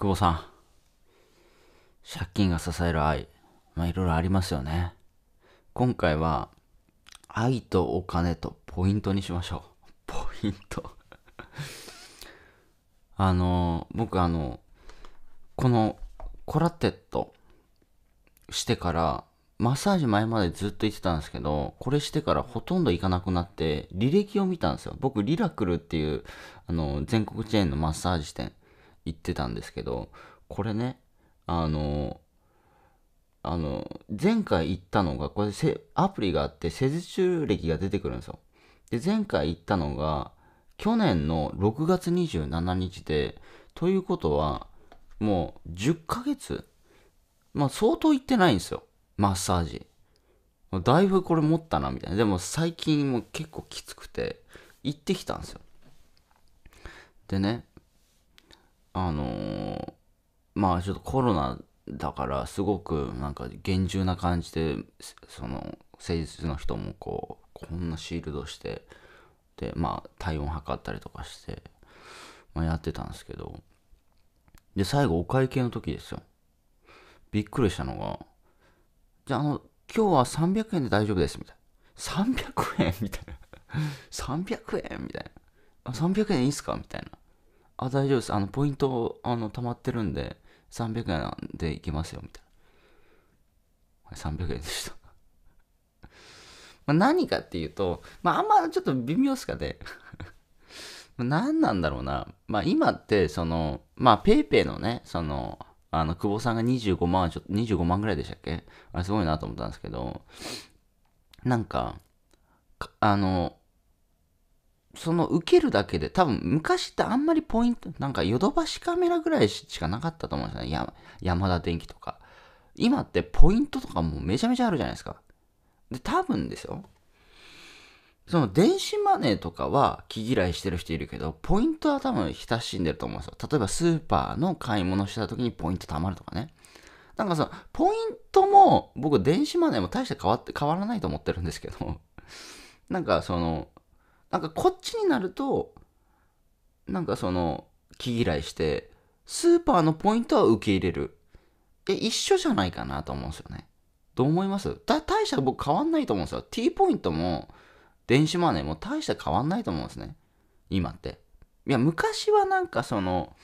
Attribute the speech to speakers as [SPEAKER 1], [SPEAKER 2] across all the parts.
[SPEAKER 1] 久保さん。借金が支える愛。まいろいろありますよね。今回は、愛とお金とポイントにしましょう。ポイント あの、僕あの、この、コラテットしてから、マッサージ前までずっと行ってたんですけど、これしてからほとんど行かなくなって、履歴を見たんですよ。僕、リラクルっていう、あの、全国チェーンのマッサージ店言ってたんですけど、これね、あの、あの、前回言ったのが、これせ、アプリがあって施術歴が出てくるんですよ。で、前回言ったのが、去年の6月27日で、ということは、もう10ヶ月まあ相当行ってないんですよ。マッサージ。だいぶこれ持ったな、みたいな。でも最近も結構きつくて、行ってきたんですよ。でね、あのー、まあちょっとコロナだからすごくなんか厳重な感じでその誠実の人もこうこんなシールドしてでまあ体温測ったりとかして、まあ、やってたんですけどで最後お会計の時ですよびっくりしたのがじゃああの今日は300円で大丈夫ですみたいな300円みたいな300円みたいな300円いいっすかみたいなあ、大丈夫です。あの、ポイント、あの、溜まってるんで、300円なんでいけますよ、みたいな。300円でした。まあ、何かっていうと、まあ、あんまちょっと微妙っすかね。何なんだろうな。まあ、今って、その、まあ、ペイペイのね、その、あの、久保さんが25万、ちょ25万ぐらいでしたっけあれすごいなと思ったんですけど、なんか、かあの、その受けるだけで、多分昔ってあんまりポイント、なんかヨドバシカメラぐらいしかなかったと思うんですよね。や山田電機とか。今ってポイントとかもうめちゃめちゃあるじゃないですか。で、多分ですよ。その電子マネーとかは気嫌いしてる人いるけど、ポイントは多分親しんでると思うんですよ。例えばスーパーの買い物した時にポイント貯まるとかね。なんかその、ポイントも僕電子マネーも大して変わって、変わらないと思ってるんですけど、なんかその、なんかこっちになると、なんかその、気嫌いして、スーパーのポイントは受け入れる。え、一緒じゃないかなと思うんですよね。どう思います大した僕変わんないと思うんですよ。T ポイントも、電子マネーも大した変わんないと思うんですね。今って。いや、昔はなんかその、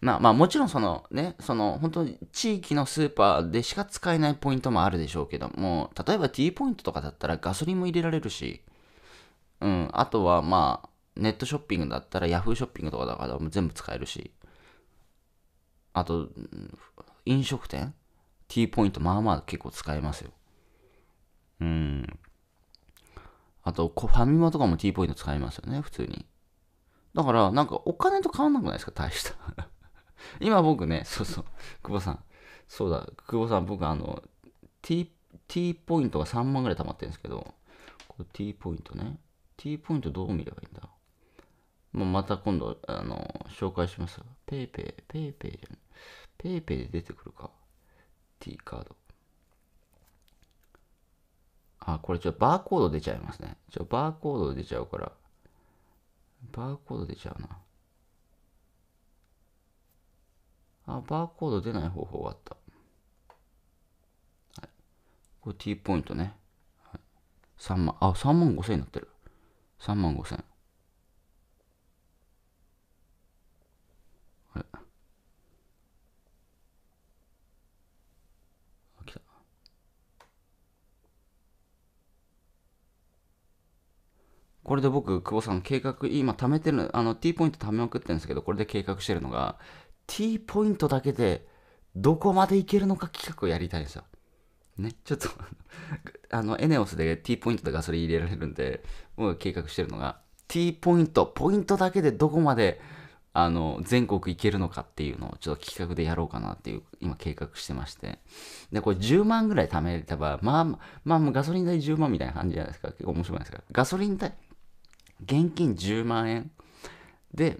[SPEAKER 1] まあ、まあもちろんそのね、その本当に地域のスーパーでしか使えないポイントもあるでしょうけども、例えば T ポイントとかだったらガソリンも入れられるし、うん、あとはまあ、ネットショッピングだったらヤフーショッピングとかだから全部使えるし、あと、飲食店 ?T ポイント、まあまあ結構使えますよ。うん。あと、ファミマとかも T ポイント使えますよね、普通に。だから、なんかお金と変わんなくないですか、大した 今僕ね、そうそう、久保さん。そうだ、久保さん、僕あの、T、T ポイントが3万ぐらい貯まってるんですけど、こ T ポイントね。T ポイントどう見ればいいんだまあ、また今度、あの、紹介しますが、ペイペイ、ペイペイじゃなペイペイで出てくるか。T カード。あ、これちょ、バーコード出ちゃいますね。ちょ、バーコード出ちゃうから。バーコード出ちゃうな。あ、バーコード出ない方法があった。はい。これ T ポイントね。3万、あ、3万5千円になってる。3万5千あれあ来たこれで僕久保さん計画今貯めてるあの T ポイント貯めまくってるんですけどこれで計画してるのが T ポイントだけでどこまでいけるのか企画をやりたいんですよね、ちょっと あの、エネオスで T ポイントでガソリン入れられるんで、もう計画してるのが、T ポイント、ポイントだけでどこまで、あの、全国行けるのかっていうのをちょっと企画でやろうかなっていう、今計画してまして。で、これ10万ぐらい貯めれば、まあ、まあ、ガソリン代10万みたいな感じじゃないですか。結構面白いですか。ガソリン代、現金10万円で、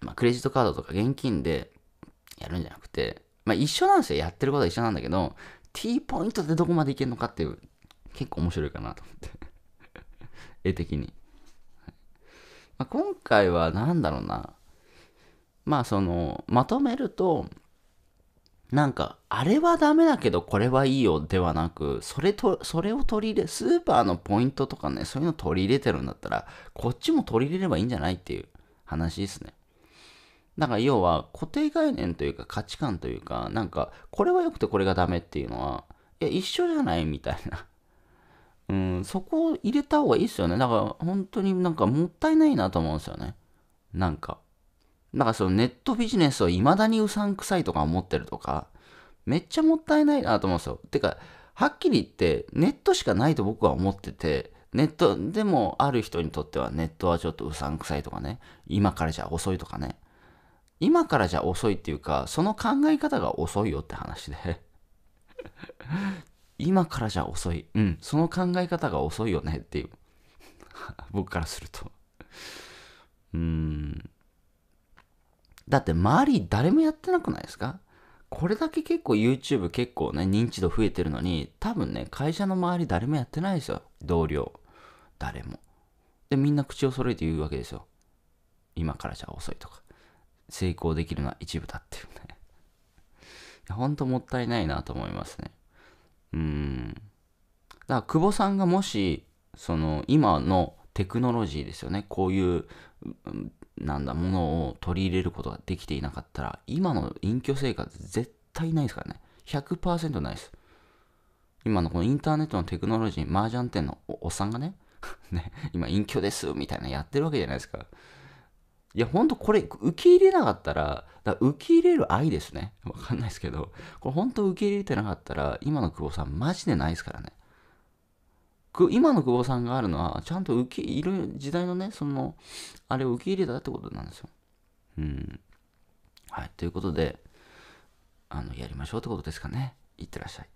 [SPEAKER 1] まあ、クレジットカードとか現金でやるんじゃなくて、まあ一緒なんですよ。やってることは一緒なんだけど、T ポイントでどこまでいけるのかっていう、結構面白いかなと思って 絵的に。まあ、今回は何だろうな。まあその、まとめると、なんか、あれはダメだけどこれはいいよではなく、それと、それを取り入れ、スーパーのポイントとかね、そういうの取り入れてるんだったら、こっちも取り入れればいいんじゃないっていう話ですね。だから要は固定概念というか価値観というか、なんかこれは良くてこれがダメっていうのは、いや一緒じゃないみたいな。うん、そこを入れた方がいいですよね。だから本当になんかもったいないなと思うんですよね。なんか。なんかそのネットビジネスを未だにうさんくさいとか思ってるとか、めっちゃもったいないなと思うんですよ。てか、はっきり言ってネットしかないと僕は思ってて、ネット、でもある人にとってはネットはちょっとうさんくさいとかね、今からじゃ遅いとかね、今からじゃ遅いっていうか、その考え方が遅いよって話で 今からじゃ遅い。うん、その考え方が遅いよねっていう。僕からするとうーん。だって周り誰もやってなくないですかこれだけ結構 YouTube 結構ね、認知度増えてるのに、多分ね、会社の周り誰もやってないですよ。同僚。誰も。で、みんな口を揃えて言うわけですよ。今からじゃ遅いとか。成功できるのは一部だっていうね本当ほんともったいないなと思いますね。うん。だから久保さんがもし、その今のテクノロジーですよね。こういう、なんだ、ものを取り入れることができていなかったら、今の隠居生活絶対ないですからね。100%ないです。今のこのインターネットのテクノロジー、麻雀店のおっさんがね ね、今隠居ですみたいなやってるわけじゃないですか。いや、ほんとこれ、受け入れなかったら、だ受け入れる愛ですね。わかんないですけど、これ本当受け入れてなかったら、今の久保さんマジでないですからね。今の久保さんがあるのは、ちゃんと受け入れる時代のね、その、あれを受け入れたってことなんですよ。うん。はい、ということで、あの、やりましょうってことですかね。いってらっしゃい。